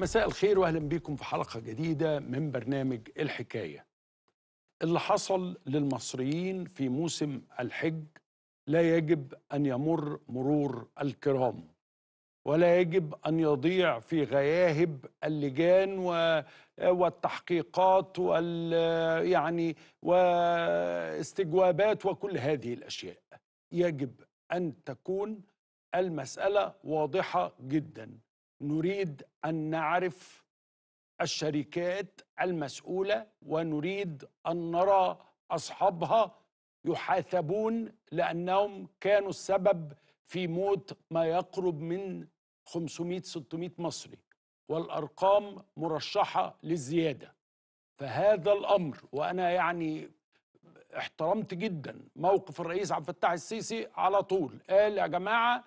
مساء الخير واهلا بكم في حلقه جديده من برنامج الحكايه. اللي حصل للمصريين في موسم الحج لا يجب ان يمر مرور الكرام ولا يجب ان يضيع في غياهب اللجان و... والتحقيقات وال يعني واستجوابات وكل هذه الاشياء. يجب ان تكون المساله واضحه جدا نريد أن نعرف الشركات المسؤولة ونريد أن نرى أصحابها يحاسبون لأنهم كانوا السبب في موت ما يقرب من 500-600 مصري والأرقام مرشحة للزيادة فهذا الأمر وأنا يعني احترمت جدا موقف الرئيس عبد الفتاح السيسي على طول قال يا جماعة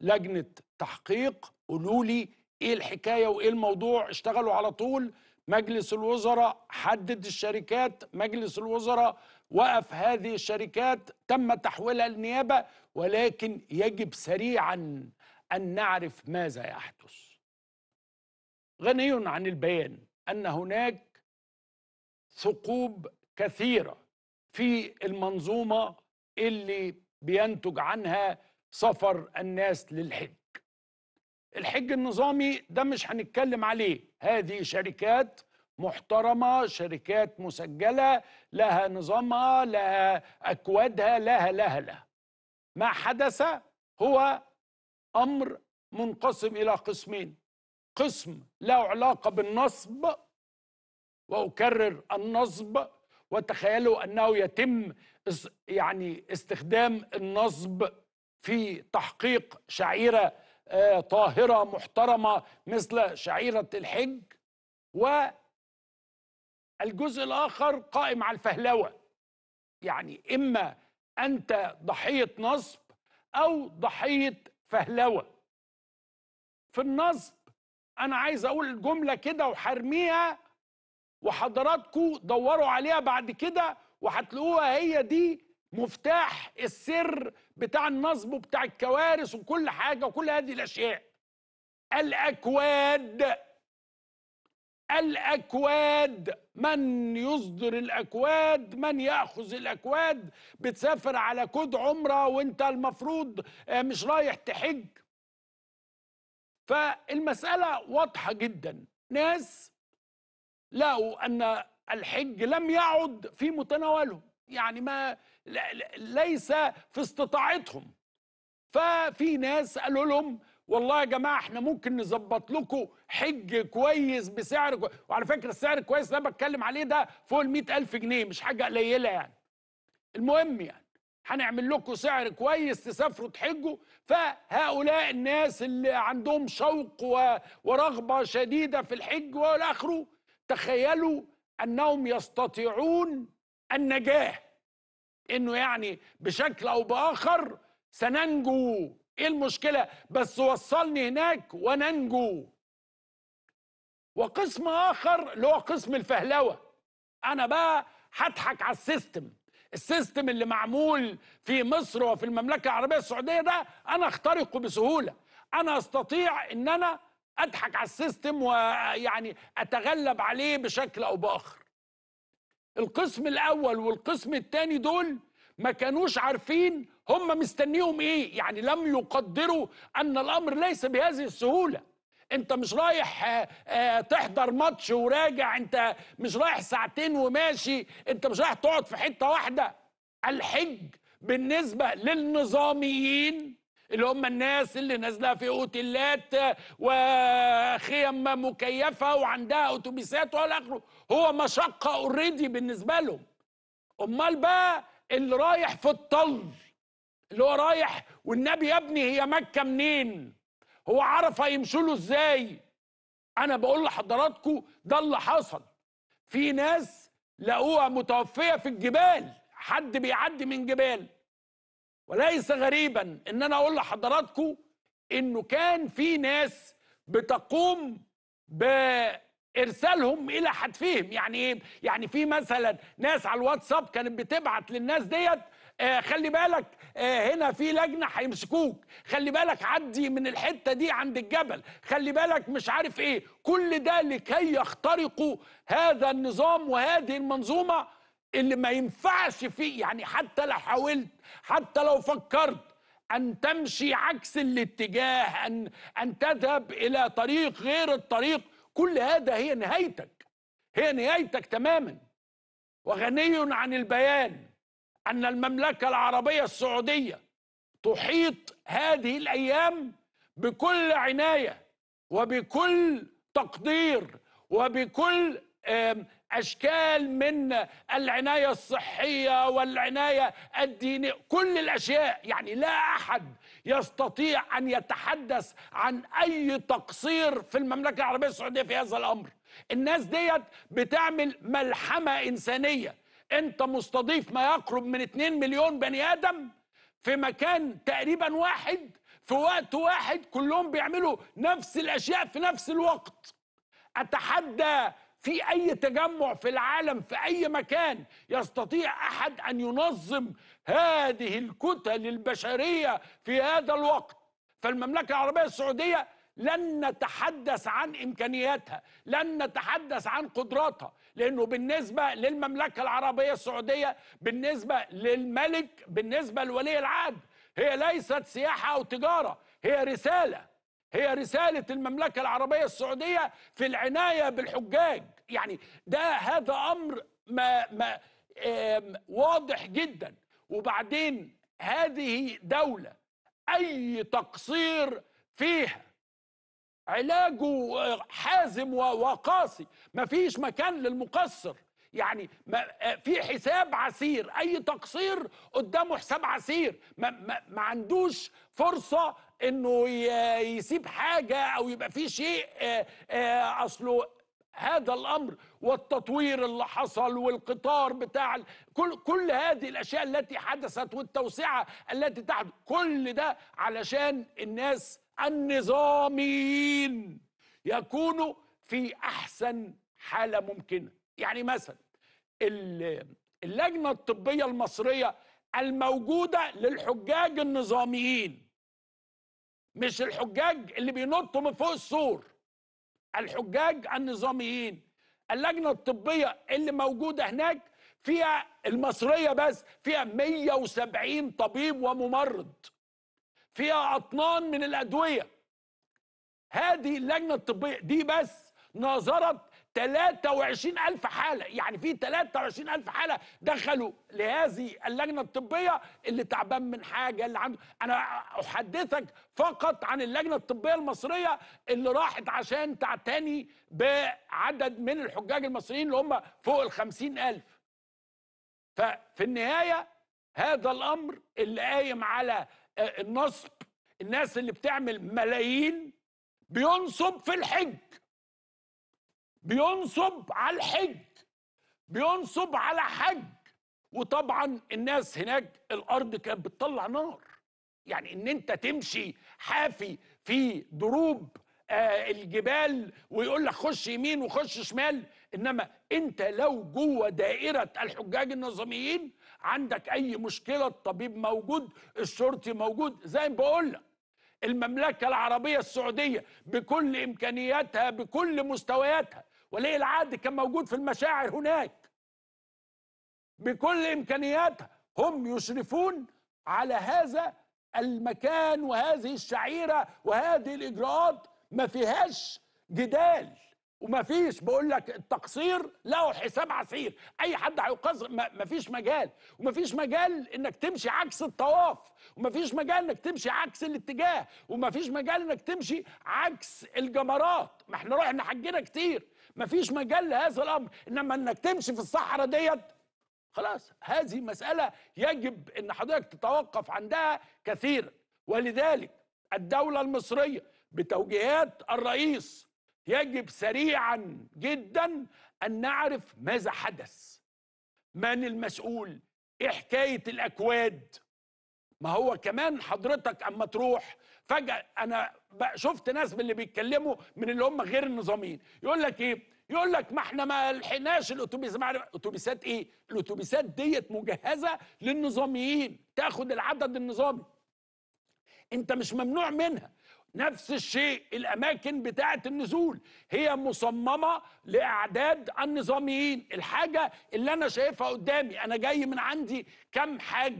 لجنة تحقيق قولوا لي ايه الحكايه وايه الموضوع اشتغلوا على طول مجلس الوزراء حدد الشركات مجلس الوزراء وقف هذه الشركات تم تحويلها للنيابه ولكن يجب سريعا ان نعرف ماذا يحدث غني عن البيان ان هناك ثقوب كثيره في المنظومه اللي بينتج عنها سفر الناس للحج الحج النظامي ده مش هنتكلم عليه هذه شركات محترمة شركات مسجلة لها نظامها لها أكوادها لها لها لها ما حدث هو أمر منقسم إلى قسمين قسم له علاقة بالنصب وأكرر النصب وتخيلوا أنه يتم يعني استخدام النصب في تحقيق شعيرة آه، طاهرة محترمة مثل شعيرة الحج والجزء الآخر قائم على الفهلوة يعني إما أنت ضحية نصب أو ضحية فهلوة في النصب أنا عايز أقول الجملة كده وحرميها وحضراتكم دوروا عليها بعد كده وهتلاقوها هي دي مفتاح السر بتاع النصب وبتاع الكوارث وكل حاجه وكل هذه الاشياء الاكواد الاكواد من يصدر الاكواد من ياخذ الاكواد بتسافر على كود عمره وانت المفروض آه، مش رايح تحج فالمساله واضحه جدا ناس لقوا ان الحج لم يعد في متناولهم يعني ما ليس في استطاعتهم ففي ناس قالوا لهم والله يا جماعه احنا ممكن نظبط لكم حج كويس بسعر كويس وعلى فكره السعر الكويس اللي انا بتكلم عليه ده فوق ال ألف جنيه مش حاجه قليله يعني المهم يعني هنعمل لكم سعر كويس تسافروا تحجوا فهؤلاء الناس اللي عندهم شوق ورغبه شديده في الحج والى اخره تخيلوا انهم يستطيعون النجاه انه يعني بشكل او باخر سننجو ايه المشكله بس وصلني هناك وننجو وقسم اخر اللي هو قسم الفهلوه انا بقى هضحك على السيستم السيستم اللي معمول في مصر وفي المملكه العربيه السعوديه ده انا اخترقه بسهوله انا استطيع ان انا اضحك على السيستم ويعني اتغلب عليه بشكل او باخر القسم الاول والقسم الثاني دول ما كانوش عارفين هم مستنيهم ايه يعني لم يقدروا ان الامر ليس بهذه السهوله انت مش رايح آه، آه، تحضر ماتش وراجع انت مش رايح ساعتين وماشي انت مش رايح تقعد في حته واحده الحج بالنسبه للنظاميين اللي هم الناس اللي نازله في اوتيلات وخيم مكيفه وعندها اتوبيسات والى اخره هو مشقه اوريدي بالنسبه لهم امال بقى اللي رايح في الطل اللي هو رايح والنبي يا ابني هي مكه منين هو عرفه يمشوا له ازاي انا بقول لحضراتكم ده اللي حصل في ناس لقوها متوفيه في الجبال حد بيعدي من جبال وليس غريبا ان انا اقول لحضراتكم انه كان في ناس بتقوم بارسالهم الى حتفهم يعني ايه يعني في مثلا ناس على الواتساب كانت بتبعت للناس ديت آه خلي بالك آه هنا في لجنه هيمسكوك خلي بالك عدي من الحته دي عند الجبل خلي بالك مش عارف ايه كل ده لكي يخترقوا هذا النظام وهذه المنظومه اللي ما ينفعش فيه يعني حتى لو حاولت حتى لو فكرت أن تمشي عكس الاتجاه أن, أن تذهب إلى طريق غير الطريق كل هذا هي نهايتك هي نهايتك تماما وغني عن البيان أن المملكة العربية السعودية تحيط هذه الأيام بكل عناية وبكل تقدير وبكل اشكال من العنايه الصحيه والعنايه الدينيه كل الاشياء يعني لا احد يستطيع ان يتحدث عن اي تقصير في المملكه العربيه السعوديه في هذا الامر الناس ديت بتعمل ملحمه انسانيه انت مستضيف ما يقرب من 2 مليون بني ادم في مكان تقريبا واحد في وقت واحد كلهم بيعملوا نفس الاشياء في نفس الوقت اتحدى في اي تجمع في العالم في اي مكان يستطيع احد ان ينظم هذه الكتل البشريه في هذا الوقت فالمملكه العربيه السعوديه لن نتحدث عن امكانياتها لن نتحدث عن قدراتها لانه بالنسبه للمملكه العربيه السعوديه بالنسبه للملك بالنسبه لولي العهد هي ليست سياحه او تجاره هي رساله هي رسالة المملكة العربية السعودية في العناية بالحجاج يعني ده هذا أمر ما ما واضح جدا وبعدين هذه دولة أي تقصير فيها علاجه حازم وقاسي مفيش مكان للمقصر يعني ما آه، في حساب عسير اي تقصير قدامه حساب عسير ما, ما, ما عندوش فرصه انه يسيب حاجه او يبقى في شيء آه، آه، اصله هذا الامر والتطوير اللي حصل والقطار بتاع كل كل هذه الاشياء التي حدثت والتوسعه التي تحدث كل ده علشان الناس النظاميين يكونوا في احسن حاله ممكنه يعني مثلا اللجنه الطبيه المصريه الموجوده للحجاج النظاميين مش الحجاج اللي بينطوا من فوق السور الحجاج النظاميين اللجنه الطبيه اللي موجوده هناك فيها المصريه بس فيها 170 طبيب وممرض فيها اطنان من الادويه هذه اللجنه الطبيه دي بس ناظرت 23000 حاله يعني في 23000 حاله دخلوا لهذه اللجنه الطبيه اللي تعبان من حاجه اللي عنده انا احدثك فقط عن اللجنه الطبيه المصريه اللي راحت عشان تعتني بعدد من الحجاج المصريين اللي هم فوق ال 50000 ففي النهايه هذا الامر اللي قايم على آه، النصب الناس اللي بتعمل ملايين بينصب في الحج بينصب على الحج بينصب على حج وطبعا الناس هناك الارض كانت بتطلع نار يعني ان انت تمشي حافي في دروب آه الجبال ويقول لك خش يمين وخش شمال انما انت لو جوه دائره الحجاج النظاميين عندك اي مشكله الطبيب موجود الشرطي موجود زي ما بقول لك المملكه العربيه السعوديه بكل امكانياتها بكل مستوياتها وليه العهد كان موجود في المشاعر هناك بكل إمكانياتها هم يشرفون على هذا المكان وهذه الشعيرة وهذه الإجراءات ما فيهاش جدال وما فيش بقول لك التقصير له حساب عسير اي حد هيقصر ما فيش مجال وما فيش مجال انك تمشي عكس الطواف وما فيش مجال انك تمشي عكس الاتجاه وما فيش مجال انك تمشي عكس الجمرات ما احنا رحنا حجنا كتير مفيش مجال لهذا الامر انما انك تمشي في الصحراء ديت خلاص هذه مساله يجب ان حضرتك تتوقف عندها كثيرا ولذلك الدوله المصريه بتوجيهات الرئيس يجب سريعا جدا ان نعرف ماذا حدث من المسؤول ايه حكايه الاكواد ما هو كمان حضرتك اما تروح فجاه انا شفت ناس من اللي بيتكلموا من اللي هم غير النظاميين يقول لك ايه يقول لك ما احنا ما لحقناش الاتوبيس ما اتوبيسات ايه الاتوبيسات ديت مجهزه للنظاميين تاخد العدد النظامي انت مش ممنوع منها نفس الشيء الاماكن بتاعه النزول هي مصممه لاعداد النظاميين الحاجه اللي انا شايفها قدامي انا جاي من عندي كم حاج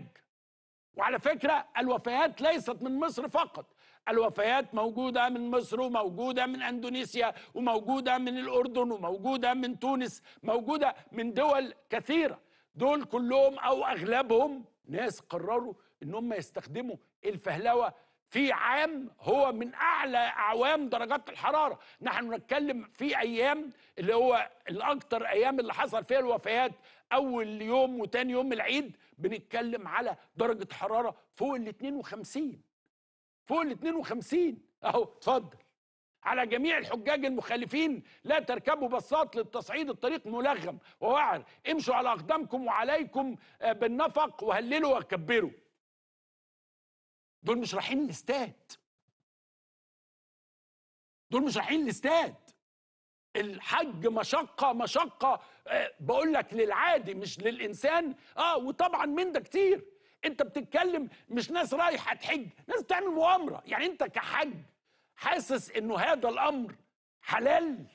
وعلى فكرة الوفيات ليست من مصر فقط الوفيات موجودة من مصر وموجودة من أندونيسيا وموجودة من الأردن وموجودة من تونس موجودة من دول كثيرة دول كلهم أو أغلبهم ناس قرروا إن هم يستخدموا الفهلوة في عام هو من اعلى اعوام درجات الحراره نحن نتكلم في ايام اللي هو الاكثر ايام اللي حصل فيها الوفيات اول يوم وتاني يوم العيد بنتكلم على درجه حراره فوق ال 52 فوق ال 52 اهو اتفضل على جميع الحجاج المخالفين لا تركبوا بساط للتصعيد الطريق ملغم ووعر امشوا على اقدامكم وعليكم آه، بالنفق وهللوا وكبروا دول مش رايحين الاستاد دول مش رايحين الاستاد الحج مشقة مشقة آه، بقول لك للعادي مش للإنسان اه وطبعا من ده كتير انت بتتكلم مش ناس رايحة تحج ناس بتعمل مؤامرة يعني انت كحج حاسس انه هذا الامر حلال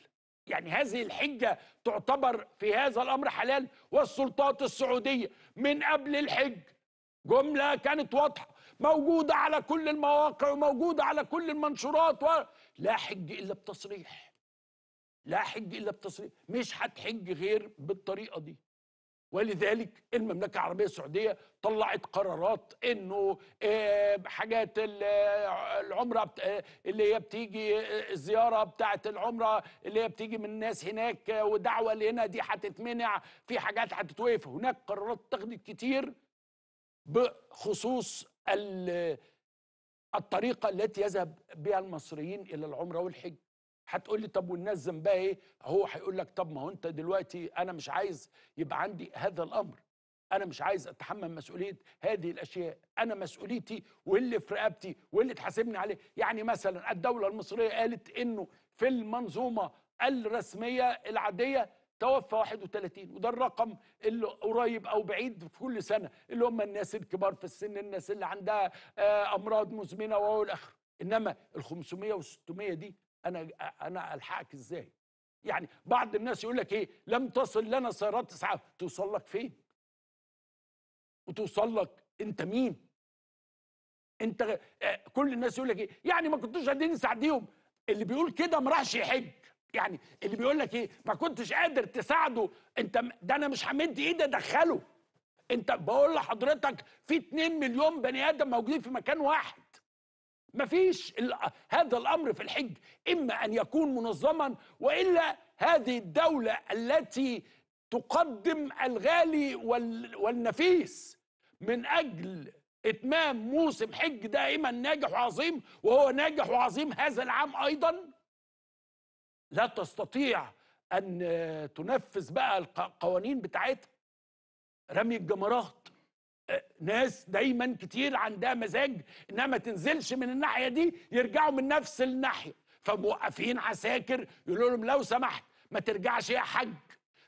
يعني هذه الحجة تعتبر في هذا الامر حلال والسلطات السعودية من قبل الحج جملة كانت واضحة موجودة على كل المواقع وموجودة على كل المنشورات و... لا حج إلا بتصريح لا حج إلا بتصريح مش هتحج غير بالطريقة دي ولذلك المملكة العربية السعودية طلعت قرارات انه آه، حاجات العمرة اللي هي بتيجي آه، الزيارة بتاعة العمرة اللي هي بتيجي من الناس هناك آه، ودعوة لهنا دي هتتمنع في حاجات هتتوقف هناك قرارات اتخذت كتير بخصوص الطريقة التي يذهب بها المصريين إلى العمرة والحج هتقول لي طب والناس ذنبها ايه؟ هو هيقول لك طب ما هو انت دلوقتي انا مش عايز يبقى عندي هذا الامر. انا مش عايز اتحمل مسؤوليه هذه الاشياء، انا مسؤوليتي واللي في رقبتي واللي تحاسبني عليه، يعني مثلا الدوله المصريه قالت انه في المنظومه الرسميه العاديه توفى 31 وده الرقم اللي قريب او بعيد في كل سنه اللي هم الناس الكبار في السن الناس اللي عندها آه، امراض مزمنه وهو الاخر انما ال 500 و 600 دي انا انا الحقك ازاي؟ يعني بعض الناس يقول لك ايه لم تصل لنا سيارات اسعاف توصل لك فين؟ وتوصل لك انت مين؟ انت آه، كل الناس يقول لك ايه؟ يعني ما كنتوش قادرين نساعديهم اللي بيقول كده ما راحش يحج يعني اللي بيقول لك ايه ما كنتش قادر تساعده انت ده انا مش همد ايدي ادخله انت بقول لحضرتك في 2 مليون بني ادم موجودين في مكان واحد مفيش هذا الامر في الحج اما ان يكون منظما والا هذه الدوله التي تقدم الغالي والنفيس من اجل اتمام موسم حج دائما ناجح وعظيم وهو ناجح وعظيم هذا العام ايضا لا تستطيع ان تنفذ بقى القوانين بتاعتها رمي الجمرات ناس دايما كتير عندها مزاج انها ما تنزلش من الناحيه دي يرجعوا من نفس الناحيه فموقفين عساكر يقولوا لهم لو سمحت ما ترجعش يا حاج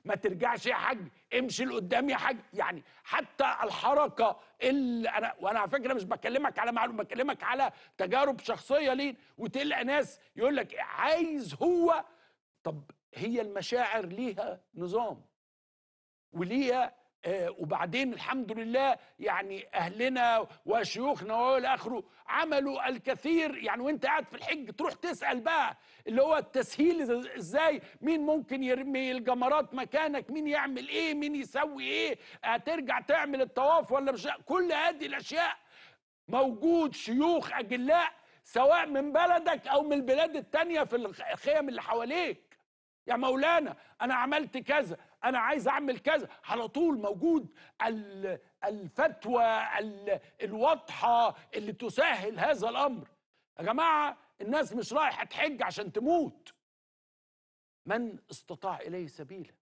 ما ترجعش يا حاج امشي لقدام يا حاج يعني حتى الحركه اللي انا وانا على فكره مش بكلمك على معلومه بكلمك على تجارب شخصيه ليه وتلقى ناس يقول لك عايز هو طب هي المشاعر ليها نظام وليها آه، وبعدين الحمد لله يعني اهلنا وشيوخنا والى اخره عملوا الكثير يعني وانت قاعد في الحج تروح تسال بقى اللي هو التسهيل ازاي مين ممكن يرمي الجمرات مكانك مين يعمل ايه مين يسوي ايه هترجع تعمل الطواف ولا مش كل هذه الاشياء موجود شيوخ اجلاء سواء من بلدك او من البلاد التانيه في الخيم اللي حواليك يا مولانا انا عملت كذا انا عايز اعمل كذا على طول موجود الفتوى الواضحه اللي تسهل هذا الامر يا جماعه الناس مش رايحه تحج عشان تموت من استطاع اليه سبيلا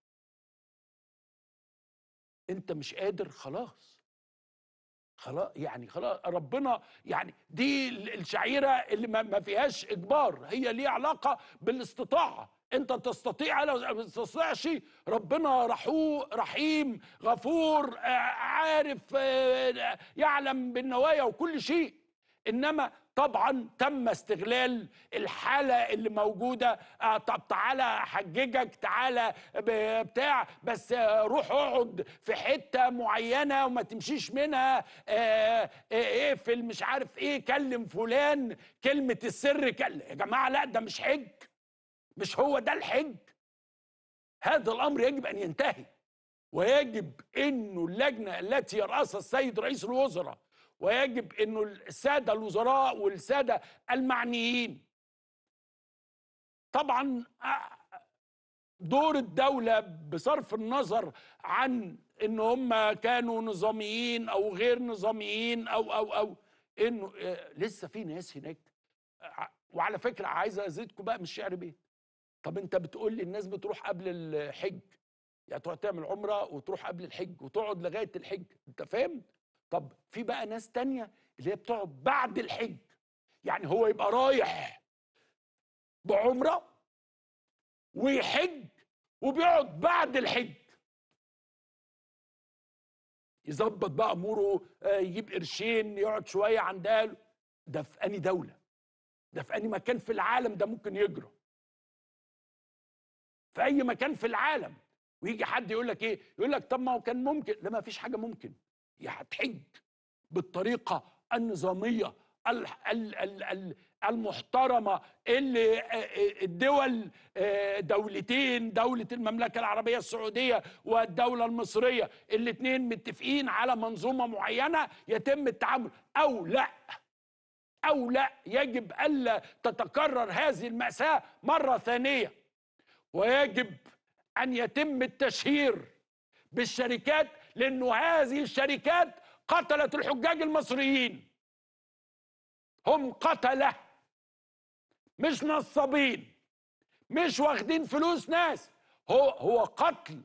انت مش قادر خلاص خلاص يعني خلاص ربنا يعني دي الشعيره اللي ما فيهاش اجبار هي ليها علاقه بالاستطاعه انت تستطيع لو ما تستطيعش ربنا رحيم غفور آه، عارف آه، آه، يعلم بالنوايا وكل شيء انما طبعا تم استغلال الحاله اللي موجوده طب تعالى حججك تعالى بتاع بس روح اقعد في حته معينه وما تمشيش منها اقفل مش عارف ايه كلم فلان كلمه السر كلم يا جماعه لا ده مش حج مش هو ده الحج هذا الامر يجب ان ينتهي ويجب انه اللجنه التي يراسها السيد رئيس الوزراء ويجب انه الساده الوزراء والساده المعنيين طبعا دور الدوله بصرف النظر عن ان هم كانوا نظاميين او غير نظاميين او او او انه آه، لسه في ناس هناك آه، وعلى فكره عايز ازيدكم بقى من الشعر بيت طب انت بتقول لي الناس بتروح قبل الحج يعني تروح تعمل عمره وتروح قبل الحج وتقعد لغايه الحج انت فاهم طب في بقى ناس تانية اللي هي بتقعد بعد الحج يعني هو يبقى رايح بعمره ويحج وبيقعد بعد الحج يظبط بقى اموره آه، يجيب قرشين يقعد شويه عند ده في اني دوله ده في اني مكان في العالم ده ممكن يجرى في اي مكان في العالم ويجي حد يقول لك ايه يقول لك طب ما هو كان ممكن لا ما فيش حاجه ممكن يا هتحج بالطريقه النظاميه المحترمه اللي الدول دولتين دوله المملكه العربيه السعوديه والدوله المصريه الاثنين متفقين على منظومه معينه يتم التعامل او لا او لا يجب الا تتكرر هذه الماساه مره ثانيه ويجب ان يتم التشهير بالشركات لانه هذه الشركات قتلت الحجاج المصريين هم قتله مش نصابين مش واخدين فلوس ناس هو هو قتل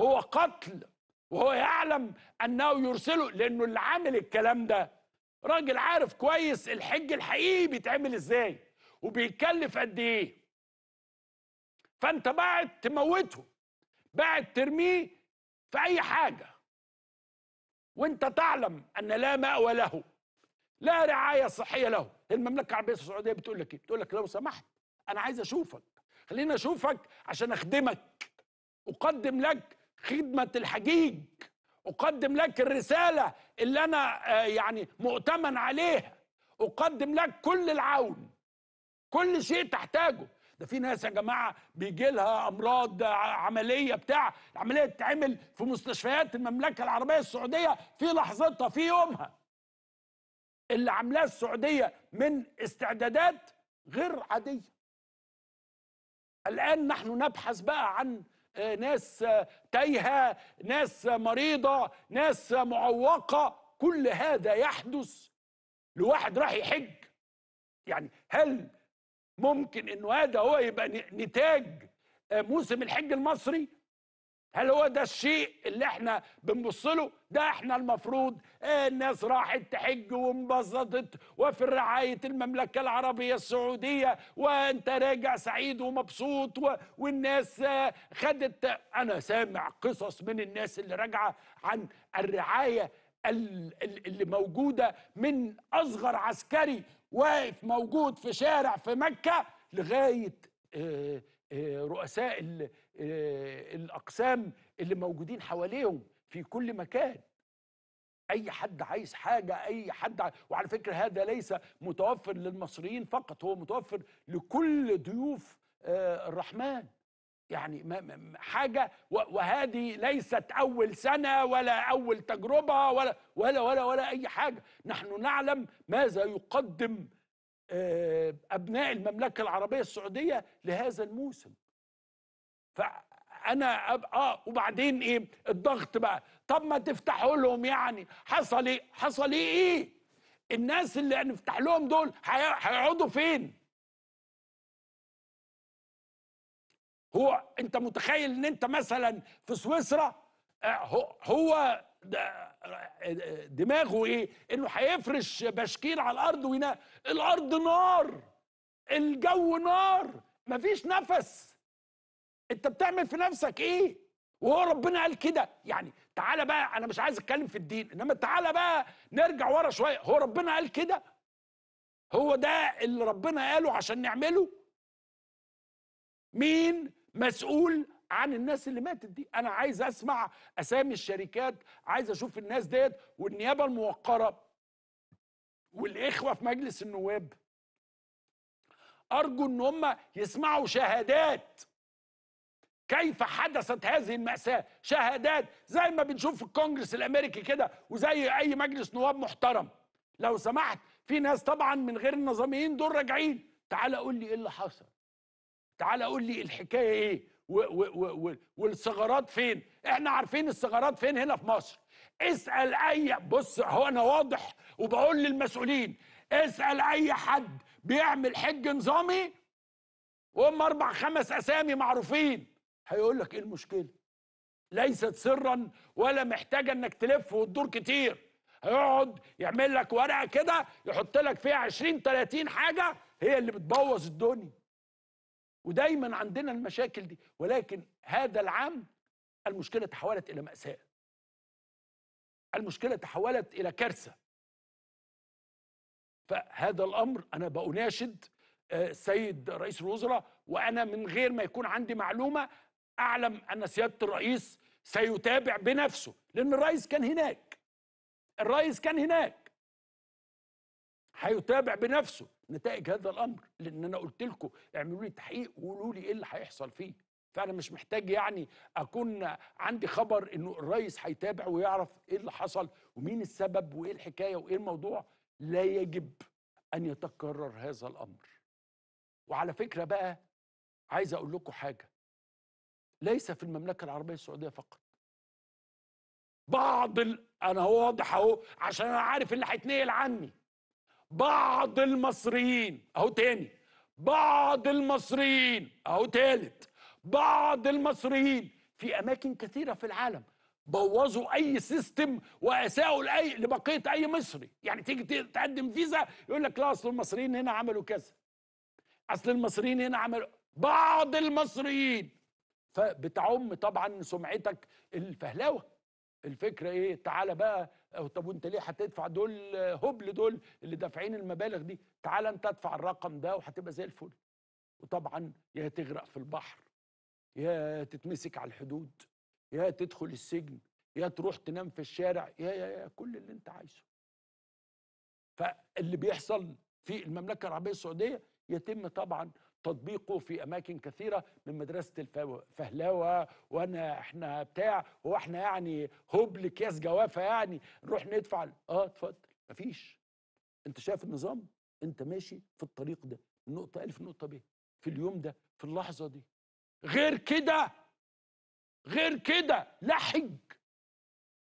هو قتل وهو يعلم انه يرسله لانه اللي عامل الكلام ده راجل عارف كويس الحج الحقيقي بيتعمل ازاي وبيتكلف قد ايه فانت بعد تموته بعد ترميه في اي حاجه وانت تعلم ان لا ماوى له لا رعايه صحيه له المملكه العربيه السعوديه بتقول لك ايه بتقول لك لو سمحت انا عايز اشوفك خليني اشوفك عشان اخدمك اقدم لك خدمه الحجيج اقدم لك الرساله اللي انا آه، يعني مؤتمن عليها اقدم لك كل العون كل شيء تحتاجه ده في ناس يا جماعه بيجي لها امراض عمليه بتاع العمليه تتعمل في مستشفيات المملكه العربيه السعوديه في لحظتها في يومها اللي عاملاه السعوديه من استعدادات غير عاديه الان نحن نبحث بقى عن آه، ناس آه، تايهه ناس مريضه ناس معوقه كل هذا يحدث لواحد راح يحج يعني هل ممكن انه هذا هو يبقى نتاج آه، موسم الحج المصري هل هو ده الشيء اللي احنا بنبص له ده احنا المفروض آه، الناس راحت تحج وانبسطت وفي رعاية المملكة العربية السعودية وانت راجع سعيد ومبسوط و... والناس آه، خدت انا سامع قصص من الناس اللي راجعة عن الرعاية اللي موجودة من اصغر عسكري واقف موجود في شارع في مكة لغاية آه، آه، رؤساء آه، الأقسام اللي موجودين حواليهم في كل مكان اي حد عايز حاجه اي حد ع... وعلى فكره هذا ليس متوفر للمصريين فقط هو متوفر لكل ضيوف الرحمن يعني حاجة وهذه ليست أول سنة ولا أول تجربة ولا ولا ولا, ولا أي حاجة نحن نعلم ماذا يقدم آه، أبناء المملكة العربية السعودية لهذا الموسم فأنا أبقى آه وبعدين إيه الضغط بقى طب ما تفتحوا لهم يعني حصل إيه حصل إيه إيه الناس اللي هنفتح لهم دول هيقعدوا فين هو انت متخيل ان انت مثلا في سويسرا آه، هو آه، دماغه ايه انه هيفرش بشكير على الارض وينا الارض نار الجو نار مفيش نفس انت بتعمل في نفسك ايه وهو ربنا قال كده يعني تعالى بقى انا مش عايز اتكلم في الدين انما تعالى بقى نرجع ورا شويه هو ربنا قال كده هو ده اللي ربنا قاله عشان نعمله مين مسؤول عن الناس اللي ماتت دي انا عايز اسمع اسامي الشركات عايز اشوف الناس ديت والنيابه الموقره والاخوه في مجلس النواب ارجو ان هم يسمعوا شهادات كيف حدثت هذه المأساة شهادات زي ما بنشوف في الكونجرس الأمريكي كده وزي أي مجلس نواب محترم لو سمحت في ناس طبعا من غير النظاميين دول راجعين تعال قول لي إيه اللي حصل تعال قول لي الحكايه ايه و و و والثغرات فين احنا عارفين الثغرات فين هنا في مصر اسال اي بص هو انا واضح وبقول للمسؤولين اسال اي حد بيعمل حج نظامي وهم اربع خمس اسامي معروفين هيقول لك ايه المشكله ليست سرا ولا محتاجه انك تلف وتدور كتير هيقعد يعمل لك ورقه كده يحط لك فيها 20 30 حاجه هي اللي بتبوظ الدنيا ودايما عندنا المشاكل دي ولكن هذا العام المشكله تحولت الى ماساه المشكله تحولت الى كارثه فهذا الامر انا بأناشد آه، السيد رئيس الوزراء وانا من غير ما يكون عندي معلومه اعلم ان سياده الرئيس سيتابع بنفسه لان الرئيس كان هناك الرئيس كان هناك هيتابع بنفسه نتائج هذا الامر لان انا قلت لكم اعملوا لي تحقيق وقولوا لي ايه اللي هيحصل فيه فانا مش محتاج يعني اكون عندي خبر انه الرئيس هيتابع ويعرف ايه اللي حصل ومين السبب وايه الحكايه وايه الموضوع لا يجب ان يتكرر هذا الامر وعلى فكره بقى عايز اقول لكم حاجه ليس في المملكه العربيه السعوديه فقط بعض ال... انا هو واضح اهو عشان انا عارف اللي هيتنقل عني بعض المصريين اهو تاني بعض المصريين اهو تالت بعض المصريين في اماكن كثيره في العالم بوظوا اي سيستم واساءوا لاي لبقيه اي مصري يعني تيجي تقدم فيزا يقول لك لا اصل المصريين هنا عملوا كذا اصل المصريين هنا عملوا بعض المصريين فبتعم طبعا سمعتك الفهلوه الفكره ايه تعالى بقى طب وانت ليه هتدفع دول هبل دول اللي دافعين المبالغ دي تعال انت ادفع الرقم ده وهتبقى زي الفل وطبعا يا تغرق في البحر يا تتمسك على الحدود يا تدخل السجن يا تروح تنام في الشارع يا يا يا كل اللي انت عايزه فاللي بيحصل في المملكه العربيه السعوديه يتم طبعا تطبيقه في اماكن كثيره من مدرسه الفهلاوه وانا احنا بتاع هو احنا يعني هبل كياس جوافه يعني نروح ندفع اه اتفضل مفيش انت شايف النظام انت ماشي في الطريق ده النقطه الف نقطة ب في اليوم ده في اللحظه دي غير كده غير كده لا حج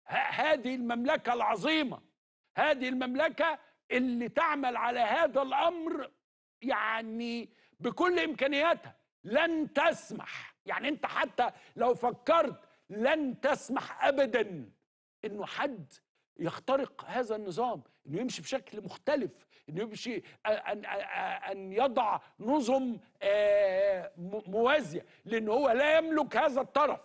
هذه المملكه العظيمه هذه المملكه اللي تعمل على هذا الامر يعني بكل امكانياتها لن تسمح يعني انت حتى لو فكرت لن تسمح ابدا انه حد يخترق هذا النظام انه يمشي بشكل مختلف انه يمشي ان ان يضع نظم آه، موازيه لان هو لا يملك هذا الطرف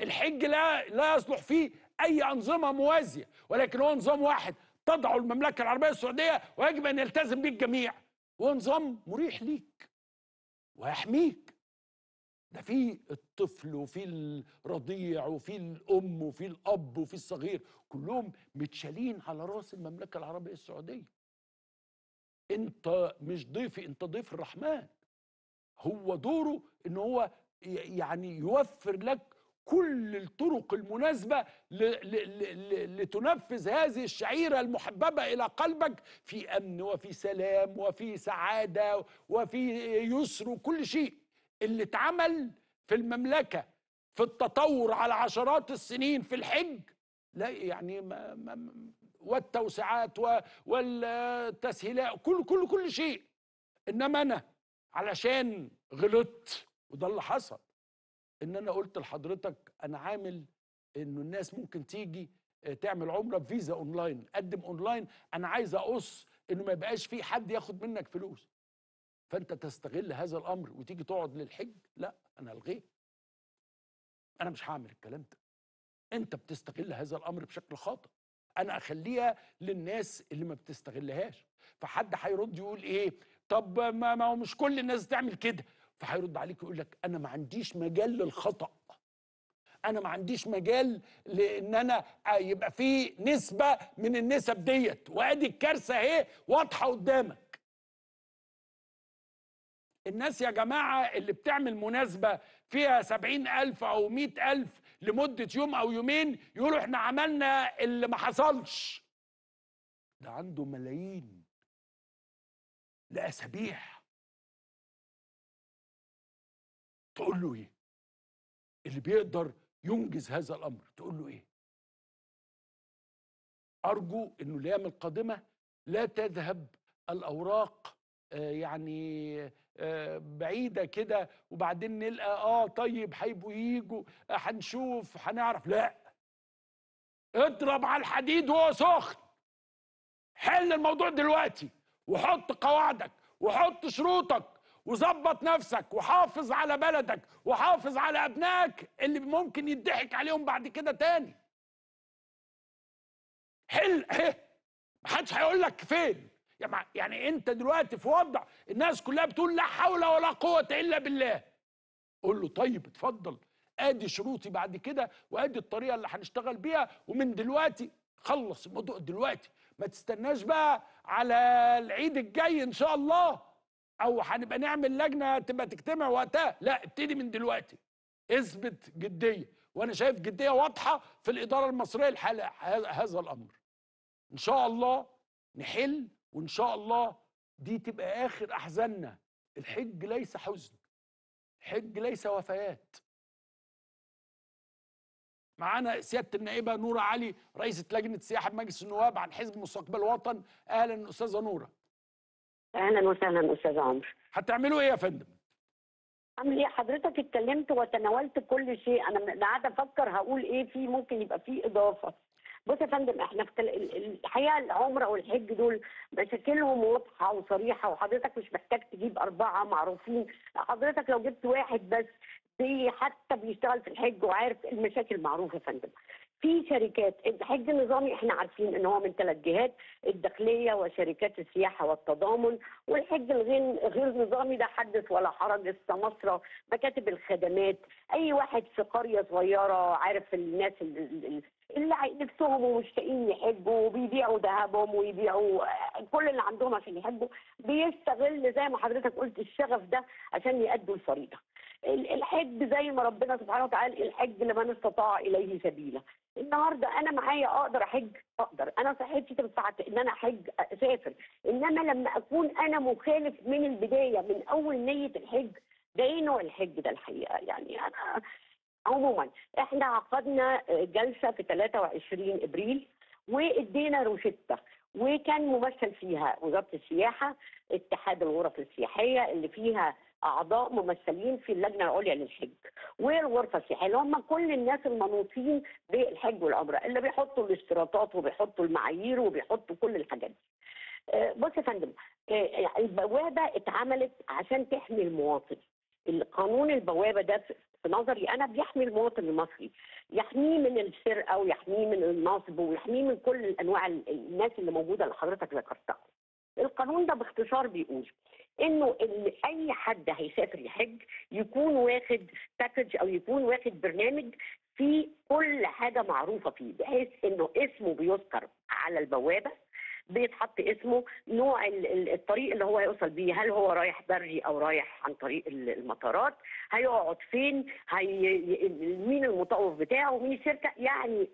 الحج لا لا يصلح فيه اي انظمه موازيه ولكن هو نظام واحد تضعه المملكه العربيه السعوديه ويجب ان يلتزم به الجميع هو نظام مريح ليك ويحميك ده في الطفل وفي الرضيع وفي الام وفي الاب وفي الصغير كلهم متشالين على راس المملكه العربيه السعوديه انت مش ضيفي انت ضيف الرحمن هو دوره ان هو يعني يوفر لك كل الطرق المناسبة لتنفذ هذه الشعيرة المحببة إلى قلبك في أمن وفي سلام وفي سعادة وفي يسر وكل شيء اللي اتعمل في المملكة في التطور على عشرات السنين في الحج لا يعني ما ما والتوسعات والتسهيلات كل كل كل شيء انما انا علشان غلطت وده اللي حصل ان انا قلت لحضرتك انا عامل انه الناس ممكن تيجي آه، تعمل عمره بفيزا اونلاين قدم اونلاين انا عايز اقص انه ما يبقاش في حد ياخد منك فلوس فانت تستغل هذا الامر وتيجي تقعد للحج لا انا الغيت انا مش هعمل الكلام ده انت بتستغل هذا الامر بشكل خاطئ انا اخليها للناس اللي ما بتستغلهاش فحد هيرد يقول ايه طب ما, ما هو مش كل الناس تعمل كده فهيرد عليك ويقول لك انا ما عنديش مجال للخطا انا ما عنديش مجال لان انا آه، يبقى في نسبه من النسب ديت وادي الكارثه اهي واضحه قدامك الناس يا جماعه اللي بتعمل مناسبه فيها سبعين ألف أو مئة ألف لمدة يوم أو يومين يقولوا إحنا عملنا اللي ما حصلش ده عنده ملايين لأسابيع تقول له ايه اللي بيقدر ينجز هذا الامر تقول له ايه ارجو انه الايام القادمه لا تذهب الاوراق آه، يعني آه، بعيده كده وبعدين نلقى اه طيب هيبقوا ييجوا آه، هنشوف هنعرف لا اضرب على الحديد وهو سخن حل الموضوع دلوقتي وحط قواعدك وحط شروطك وظبط نفسك وحافظ على بلدك وحافظ على ابنائك اللي ممكن يضحك عليهم بعد كده تاني حل إيه؟ محدش هيقول لك فين يعني انت دلوقتي في وضع الناس كلها بتقول لا حول ولا قوه الا بالله قول له طيب اتفضل ادي شروطي بعد كده وادي الطريقه اللي هنشتغل بيها ومن دلوقتي خلص الموضوع دلوقتي ما تستناش بقى على العيد الجاي ان شاء الله او هنبقى نعمل لجنه تبقى تجتمع وقتها لا ابتدي من دلوقتي اثبت جديه وانا شايف جديه واضحه في الاداره المصريه لحل هذا الامر ان شاء الله نحل وان شاء الله دي تبقى اخر احزاننا الحج ليس حزن الحج ليس وفيات معانا سياده النائبه نوره علي رئيسه لجنه سياحه بمجلس النواب عن حزب مستقبل الوطن اهلا استاذه نوره اهلا وسهلا استاذ عمرو هتعملوا ايه يا فندم؟ عامل ايه حضرتك اتكلمت وتناولت كل شيء انا قاعده افكر هقول ايه في ممكن يبقى فيه اضافه بص يا فندم احنا في الحقيقه العمره والحج دول مشاكلهم واضحه وصريحه وحضرتك مش محتاج تجيب اربعه معروفين حضرتك لو جبت واحد بس حتى بيشتغل في الحج وعارف المشاكل معروفه يا فندم في شركات الحج النظامي احنا عارفين ان هو من ثلاث جهات الداخليه وشركات السياحه والتضامن والحج الغير غير نظامي ده حدث ولا حرج السماسره مكاتب الخدمات اي واحد في قريه صغيره عارف الناس اللي, اللي نفسهم ومشتاقين يحبوا وبيبيعوا ذهبهم ويبيعوا كل اللي عندهم عشان يحبوا بيستغل زي ما حضرتك قلت الشغف ده عشان يأدوا الفريضه. الحج زي ما ربنا سبحانه وتعالى الحج لمن استطاع اليه سبيلا النهارده انا معايا اقدر احج اقدر انا صحتي تنفعت ان انا احج اسافر انما لما اكون انا مخالف من البدايه من اول نيه الحج ده ايه نوع الحج ده الحقيقه يعني انا عموما احنا عقدنا آه، جلسه في 23 ابريل وادينا روشته وكان ممثل فيها وزاره السياحه اتحاد الغرف السياحيه اللي فيها اعضاء ممثلين في اللجنه العليا للحج والغرفه السياحيه اللي هم كل الناس المنوطين بالحج والعمره اللي بيحطوا الاشتراطات وبيحطوا المعايير وبيحطوا كل الحاجات دي. آه، بص يا فندم آه، يعني البوابه اتعملت عشان تحمي المواطن. القانون البوابه ده في نظري انا بيحمي المواطن المصري يحميه من السرقه ويحميه من النصب ويحميه من كل انواع الناس اللي موجوده اللي حضرتك ذكرتها. القانون ده باختصار بيقول انه اي حد هيسافر يحج يكون واخد باكج او يكون واخد برنامج في كل حاجه معروفه فيه بحيث انه اسمه بيذكر على البوابه بيتحط اسمه نوع الطريق اللي هو هيوصل بيه هل هو رايح بري او رايح عن طريق المطارات هيقعد فين هي مين المطوف بتاعه مين الشركه يعني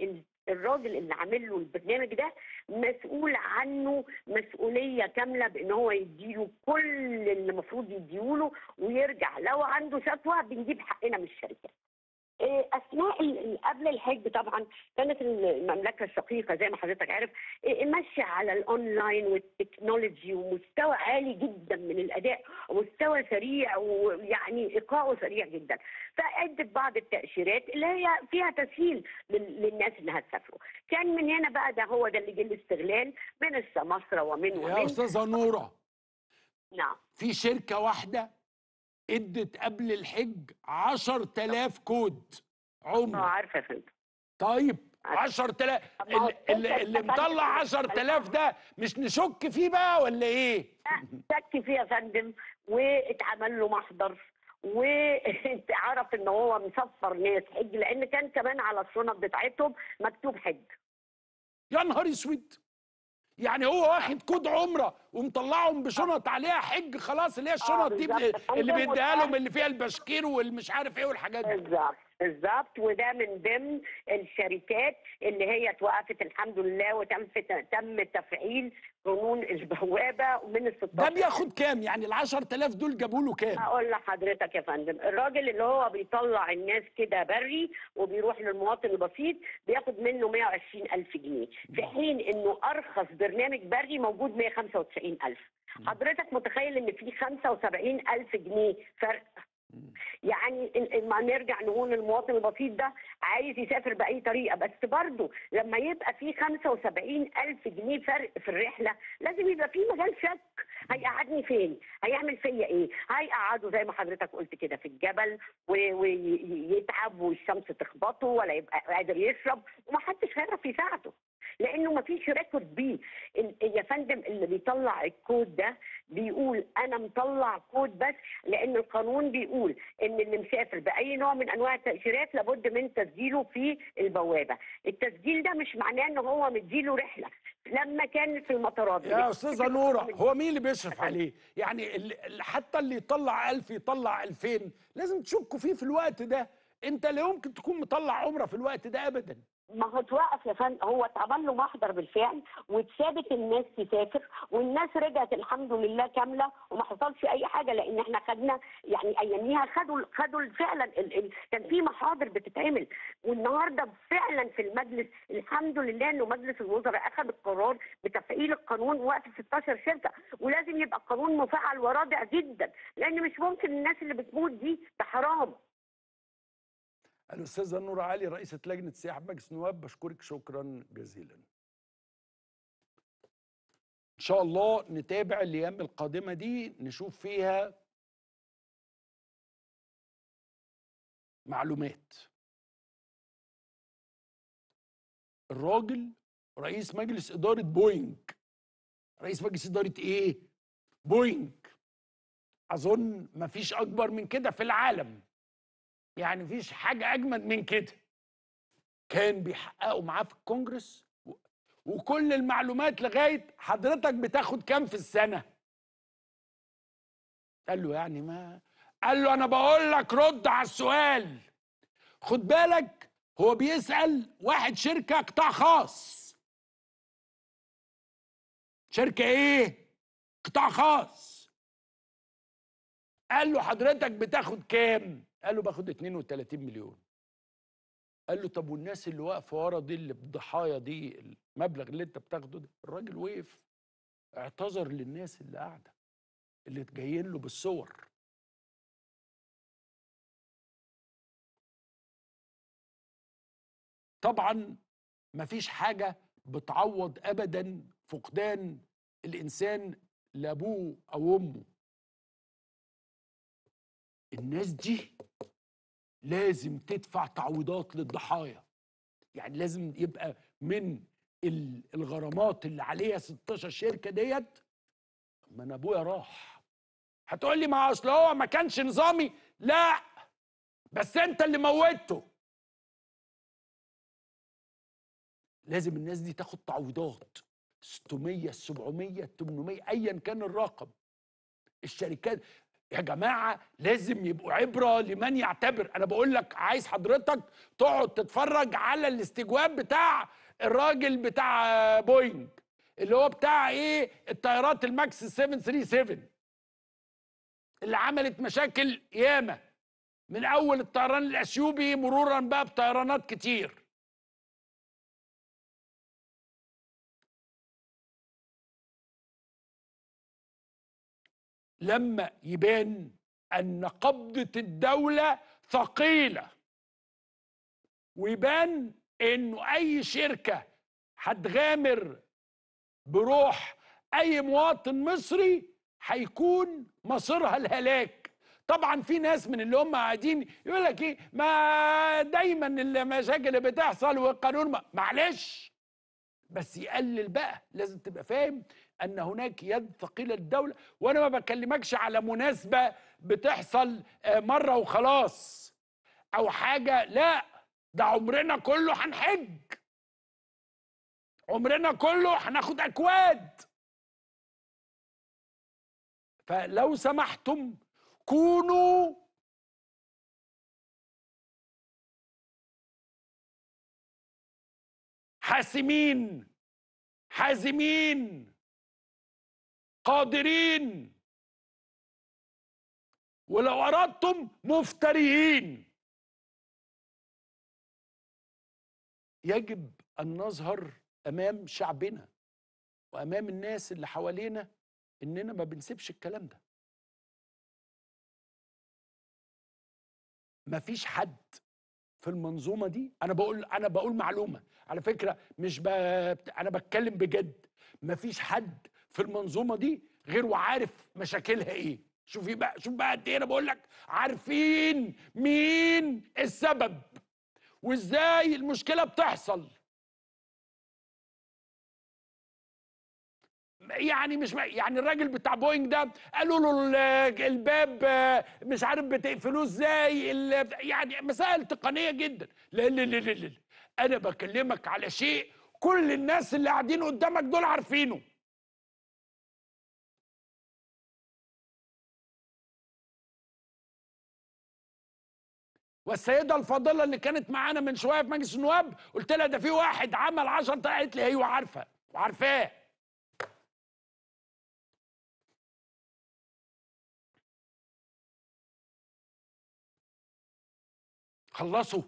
الراجل اللي عامل له البرنامج ده مسؤول عنه مسؤوليه كامله بان هو يديله كل اللي المفروض يديله ويرجع لو عنده شكوى بنجيب حقنا من الشركات اثناء إيه، قبل الحج طبعا كانت المملكه الشقيقه زي ما حضرتك عارف إيه، إيه، ماشيه على الاونلاين والتكنولوجي ومستوى عالي جدا من الاداء ومستوى سريع ويعني ايقاعه سريع جدا فادت بعض التاشيرات اللي هي فيها تسهيل للناس انها تسافروا كان من هنا بقى ده هو ده اللي جه الاستغلال من السماسره ومن ومن يا استاذه نوره نعم في شركه واحده ادت قبل الحج 10000 كود عمر اه عارفه طيب، فندم طيب 10000 اللي, اللي مطلع 10000 ده مش نشك فيه بقى ولا ايه؟ لا شك فيه يا فندم واتعمل له محضر وعرف ان هو مسفر ناس حج لان كان كمان على الشنط بتاعتهم مكتوب حج يا نهار اسود يعني هو واخد كود عمره ومطلعهم بشنط عليها حج خلاص اللي هي الشنط آه، دي اللي بيديها لهم اللي فيها البشكير والمش عارف ايه والحاجات دي بالظبط بالظبط وده من ضمن الشركات اللي هي اتوقفت الحمد لله وتم تم تفعيل قانون البوابه من ال 16 ده بياخد كام يعني ال 10000 دول جابوا له كام؟ هقول لحضرتك يا فندم الراجل اللي هو بيطلع الناس كده بري وبيروح للمواطن البسيط بياخد منه 120000 جنيه في حين انه ارخص برنامج بري موجود 195000 حضرتك متخيل ان في 75000 جنيه فرق يعني ما نرجع نقول المواطن البسيط ده عايز يسافر باي طريقه بس برضه لما يبقى في 75 الف جنيه فرق في الرحله لازم يبقى في مجال شك هيقعدني فين هيعمل فيا ايه هيقعده زي ما حضرتك قلت كده في الجبل ويتعب والشمس تخبطه ولا يبقى قادر يشرب ومحدش هيعرف يساعده لانه ما فيش ريكورد بيه يا فندم اللي بيطلع الكود ده بيقول انا مطلع كود بس لان القانون بيقول ان اللي مسافر باي نوع من انواع التاشيرات لابد من تسجيله في البوابه التسجيل ده مش معناه ان هو مديله رحله لما كان في المطارات يا استاذه نوره هو مين اللي بيشرف عليه يعني اللي حتى اللي يطلع 1000 يطلع 2000 لازم تشكوا فيه في الوقت ده انت لا يمكن تكون مطلع عمره في الوقت ده ابدا ما هو توقف يا فندم هو اتعمل له محضر بالفعل واتسابت الناس تسافر والناس رجعت الحمد لله كامله وما حصلش اي حاجه لان احنا خدنا يعني اياميها خدوا خدوا فعلا ال ال كان في محاضر بتتعمل والنهارده فعلا في المجلس الحمد لله انه مجلس الوزراء اخذ القرار بتفعيل القانون وقت 16 شركه ولازم يبقى القانون مفعل ورادع جدا لان مش ممكن الناس اللي بتموت دي ده حرام الأستاذة نور علي رئيسة لجنة سياحة مجلس النواب بشكرك شكرا جزيلا إن شاء الله نتابع الأيام القادمة دي نشوف فيها معلومات الراجل رئيس مجلس إدارة بوينج رئيس مجلس إدارة إيه؟ بوينج أظن مفيش أكبر من كده في العالم يعني مفيش حاجه اجمد من كده كان بيحققوا معاه في الكونجرس وكل المعلومات لغايه حضرتك بتاخد كام في السنه قال له يعني ما قال له انا بقول لك رد على السؤال خد بالك هو بيسال واحد شركه قطاع خاص شركه ايه قطاع خاص قال له حضرتك بتاخد كام قال له باخد 32 مليون قال له طب والناس اللي واقفه ورا دي اللي بضحايا دي المبلغ اللي انت بتاخده ده الراجل وقف اعتذر للناس اللي قاعده اللي جايين له بالصور طبعا مفيش حاجه بتعوض ابدا فقدان الانسان لابوه او امه الناس دي لازم تدفع تعويضات للضحايا يعني لازم يبقى من الغرامات اللي عليها 16 شركه ديت ما انا ابويا راح هتقول لي ما اصل هو ما كانش نظامي لا بس انت اللي موتته لازم الناس دي تاخد تعويضات 600 700 800 ايا كان الرقم الشركات يا جماعة لازم يبقوا عبرة لمن يعتبر أنا بقول لك عايز حضرتك تقعد تتفرج على الاستجواب بتاع الراجل بتاع بوينج اللي هو بتاع إيه الطيارات الماكس 737 اللي عملت مشاكل ياما من أول الطيران الأثيوبي مرورا بقى بطيرانات كتير لما يبان ان قبضه الدوله ثقيله ويبان انه اي شركه هتغامر بروح اي مواطن مصري هيكون مصيرها الهلاك طبعا في ناس من اللي هم قاعدين يقول لك ايه ما دايما المشاكل اللي بتحصل والقانون معلش بس يقلل بقى لازم تبقى فاهم ان هناك يد ثقيله للدوله وانا ما بكلمكش على مناسبه بتحصل آه، مره وخلاص او حاجه لا ده عمرنا كله هنحج عمرنا كله هناخد اكواد فلو سمحتم كونوا حاسمين حازمين قادرين ولو أردتم مفتريين يجب أن نظهر أمام شعبنا وأمام الناس اللي حوالينا إننا ما بنسيبش الكلام ده مفيش حد في المنظومه دي انا بقول انا بقول معلومه على فكره مش ب... انا بتكلم بجد مفيش حد في المنظومه دي غير وعارف مشاكلها ايه شوفي بقى شوف بقى قد ايه انا بقول لك عارفين مين السبب وازاي المشكله بتحصل يعني مش يعني الراجل بتاع بوينج ده قالوا له الباب مش عارف بتقفلوه ازاي يعني مسائل تقنيه جدا لا لا لا لا انا بكلمك على شيء كل الناس اللي قاعدين قدامك دول عارفينه والسيده الفاضله اللي كانت معانا من شويه في مجلس النواب قلت لها ده في واحد عمل 10 قالت لي ايوه عارفه وعارفاه خلصوا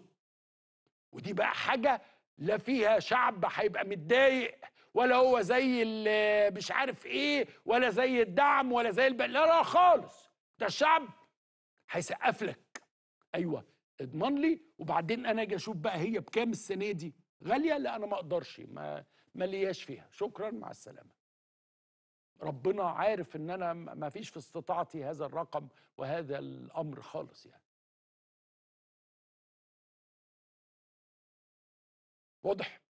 ودي بقى حاجه لا فيها شعب هيبقى متضايق ولا هو زي مش عارف ايه ولا زي الدعم ولا زي الب... لا لا خالص ده الشعب هيسقف لك ايوه اضمن لي وبعدين انا اجي اشوف بقى هي بكام السنه دي غاليه لا انا ما اقدرش ما ما لياش فيها شكرا مع السلامه ربنا عارف ان انا ما فيش في استطاعتي هذا الرقم وهذا الامر خالص يعني واضح